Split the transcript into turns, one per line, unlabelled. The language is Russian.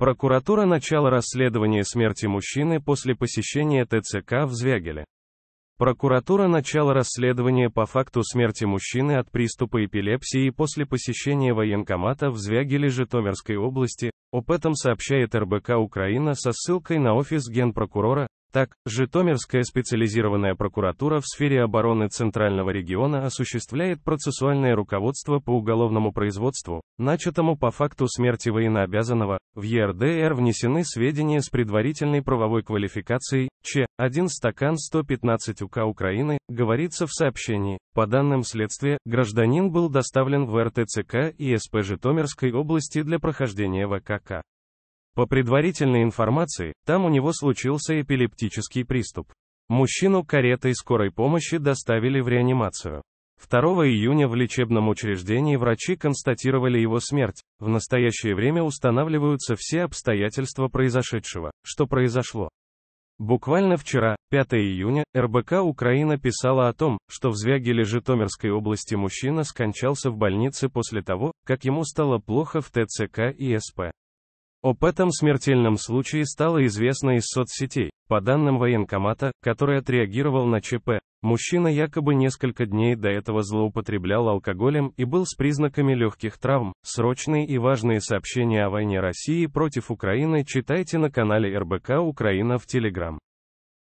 Прокуратура начала расследование смерти мужчины после посещения ТЦК в Звягеле. Прокуратура начала расследование по факту смерти мужчины от приступа эпилепсии после посещения военкомата в Звягеле Житомирской области, об этом сообщает РБК Украина со ссылкой на офис генпрокурора. Так, Житомирская специализированная прокуратура в сфере обороны Центрального региона осуществляет процессуальное руководство по уголовному производству, начатому по факту смерти военнообязанного, в ЕРДР внесены сведения с предварительной правовой квалификацией Ч. 1 стакан 115 УК Украины, говорится в сообщении. По данным следствия, гражданин был доставлен в РТЦК и СП Житомирской области для прохождения ВКК. По предварительной информации, там у него случился эпилептический приступ. Мужчину каретой скорой помощи доставили в реанимацию. 2 июня в лечебном учреждении врачи констатировали его смерть. В настоящее время устанавливаются все обстоятельства произошедшего, что произошло. Буквально вчера, 5 июня, РБК Украина писала о том, что в Звягеле Житомирской области мужчина скончался в больнице после того, как ему стало плохо в ТЦК и СП. Об этом смертельном случае стало известно из соцсетей. По данным военкомата, который отреагировал на ЧП, Мужчина якобы несколько дней до этого злоупотреблял алкоголем и был с признаками легких травм. Срочные и важные сообщения о войне России против Украины читайте на канале РБК Украина в Телеграм.